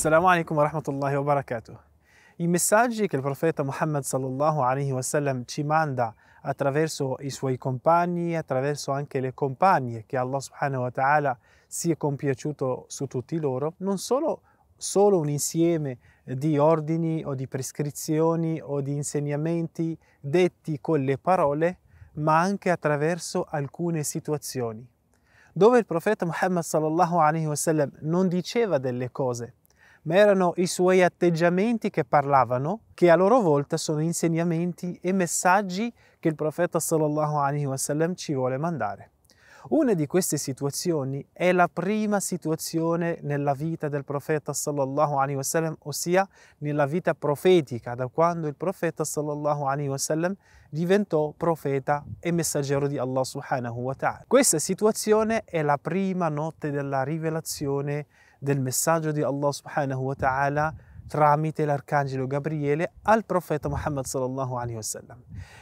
Assalamu alaikum wa rahmatullahi wa barakatuh. I messaggi che il profeta Muhammad sallallahu alaihi wasallam ci manda attraverso i suoi compagni, attraverso anche le compagne che Allah subhanahu wa ta'ala si è compiaciuto su tutti loro, non solo, solo un insieme di ordini o di prescrizioni o di insegnamenti detti con le parole, ma anche attraverso alcune situazioni dove il profeta Muhammad sallallahu alaihi wasallam non diceva delle cose, ma erano i suoi atteggiamenti che parlavano, che a loro volta sono insegnamenti e messaggi che il profeta sallallahu alaihi wasallam ci vuole mandare. Una di queste situazioni è la prima situazione nella vita del profeta sallallahu alaihi wasallam, ossia nella vita profetica, da quando il profeta sallallahu alaihi wasallam diventò profeta e messaggero di Allah subhanahu wa ta'ala. Questa situazione è la prima notte della rivelazione del messaggio di Allah subhanahu wa ta'ala tramite l'arcangelo Gabriele al profeta Muhammad sallallahu alaihi wasallam.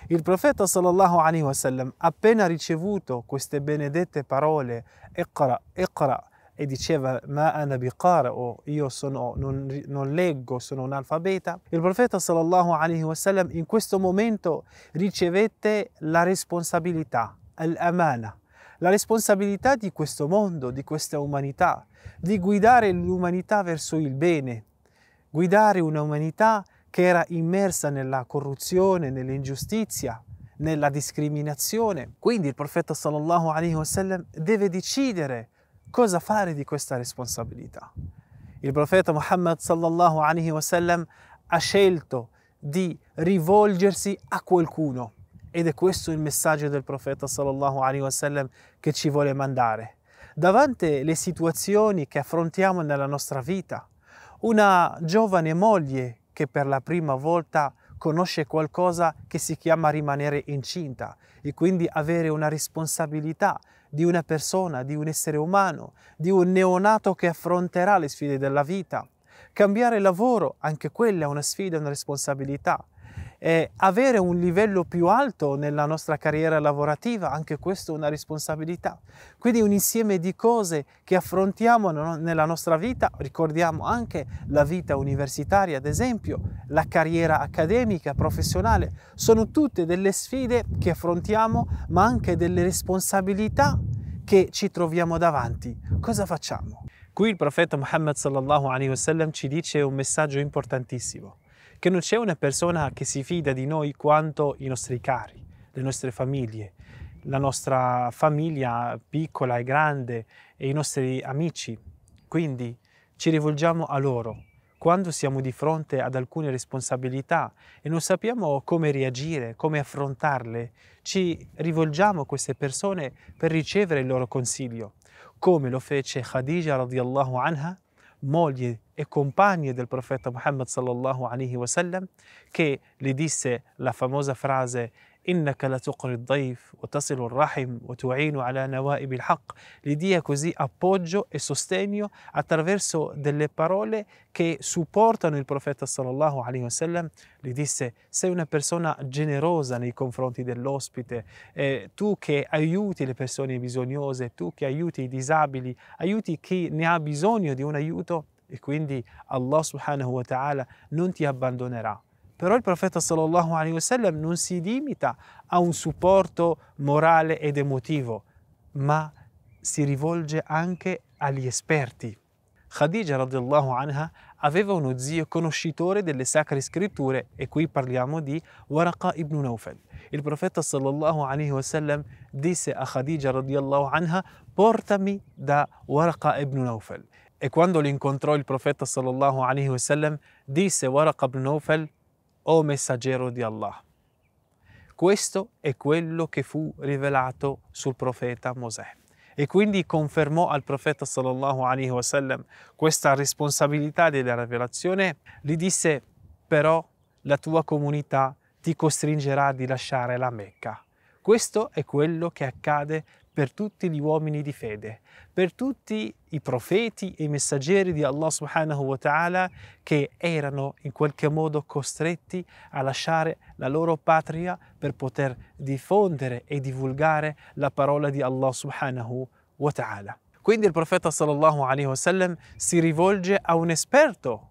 Il profeta sallallahu alaihi wasallam, appena ricevuto queste benedette parole, Iqra, Iqra, e diceva ma ana biqara o io sono, non, non, leggo, sono un alfabeta. Il profeta sallallahu alaihi wasallam in questo momento ricevette la responsabilità, l'amana, la responsabilità di questo mondo, di questa umanità, di guidare l'umanità verso il bene, guidare un'umanità che era immersa nella corruzione, nell'ingiustizia, nella discriminazione. Quindi il profeta sallallahu alaihi wasallam deve decidere cosa fare di questa responsabilità. Il profeta Muhammad sallallahu alaihi wasallam ha scelto di rivolgersi a qualcuno ed è questo il messaggio del profeta sallallahu alaihi wasallam che ci vuole mandare. Davanti alle situazioni che affrontiamo nella nostra vita, una giovane moglie che per la prima volta conosce qualcosa che si chiama rimanere incinta e quindi avere una responsabilità di una persona, di un essere umano, di un neonato che affronterà le sfide della vita. Cambiare lavoro, anche quella è una sfida, una responsabilità eh, avere un livello più alto nella nostra carriera lavorativa, anche questo è una responsabilità. Quindi un insieme di cose che affrontiamo nella nostra vita, ricordiamo anche la vita universitaria, ad esempio, la carriera accademica, professionale, sono tutte delle sfide che affrontiamo, ma anche delle responsabilità che ci troviamo davanti. Cosa facciamo? Qui il profeta Muhammad sallallahu alaihi wasallam ci dice un messaggio importantissimo che non c'è una persona che si fida di noi quanto i nostri cari, le nostre famiglie, la nostra famiglia piccola e grande e i nostri amici. Quindi ci rivolgiamo a loro quando siamo di fronte ad alcune responsabilità e non sappiamo come reagire, come affrontarle, ci rivolgiamo a queste persone per ricevere il loro consiglio, come lo fece Khadija radiallahu anha moglie e compagne del profeta Muhammad sallallahu alaihi wasallam, che gli disse la famosa frase إنك لتقري الضيف وتصل الرحم وتعين على نوائب الحق. L'idea così appoggio e sostegno attraverso delle parole che supportano il profeta sallallahu alaihi wasallam. Gli disse, sei una persona generosa nei confronti dell'ospite, eh, tu che aiuti le persone bisognose, tu che aiuti i disabili, aiuti chi ne ha bisogno di un aiuto e quindi Allah subhanahu wa ta'ala non ti abbandonerà. Però il profeta sallallahu alaihi wasallam non si limita a un supporto morale ed emotivo, ma si rivolge anche agli esperti. Khadija radiallahu anha aveva uno zio conoscitore delle sacre scritture e qui parliamo di Waraqa ibn Nawfal. Il profeta sallallahu alaihi wasallam disse a Khadija radiallahu anha portami da Waraqa ibn Nawfal. E quando l'incontrò il profeta sallallahu alaihi wasallam disse Waraqa ibn Nawfal o messaggero di Allah. Questo è quello che fu rivelato sul profeta Mosè. E quindi confermò al profeta sallallahu alaihi wasallam questa responsabilità della rivelazione. Gli disse però la tua comunità ti costringerà a lasciare la Mecca. Questo è quello che accade per tutti gli uomini di fede, per tutti i profeti e i messaggeri di Allah subhanahu wa ta'ala che erano in qualche modo costretti a lasciare la loro patria per poter diffondere e divulgare la parola di Allah subhanahu wa ta'ala. Quindi il profeta sallallahu alaihi wasallam si rivolge a un esperto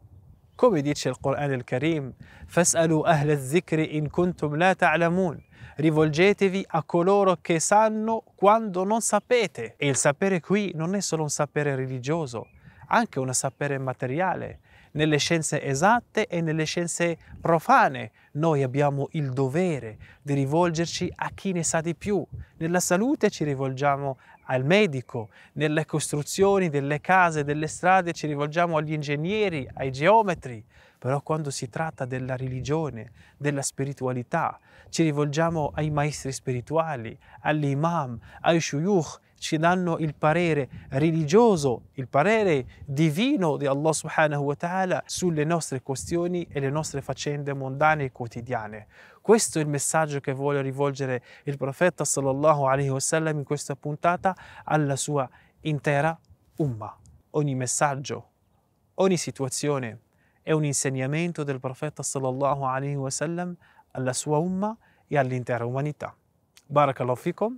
come dice il Quran al Karim, Fas'alu ahla zikri in kuntum la ta'lamun. Rivolgetevi a coloro che sanno quando non sapete. E il sapere qui non è solo un sapere religioso, anche un sapere materiale. Nelle scienze esatte e nelle scienze profane noi abbiamo il dovere di rivolgerci a chi ne sa di più. Nella salute ci rivolgiamo al medico, nelle costruzioni delle case, delle strade ci rivolgiamo agli ingegneri, ai geometri, però quando si tratta della religione, della spiritualità, ci rivolgiamo ai maestri spirituali, all'imam, ai shuyukh, ci danno il parere religioso, il parere divino di Allah subhanahu wa ta'ala sulle nostre questioni e le nostre faccende mondane e quotidiane. Questo è il messaggio che vuole rivolgere il profeta sallallahu alaihi wasallam in questa puntata alla sua intera umma. Ogni messaggio, ogni situazione è un insegnamento del profeta sallallahu alaihi wasallam alla sua umma e all'intera umanità. Barakallahu fikum.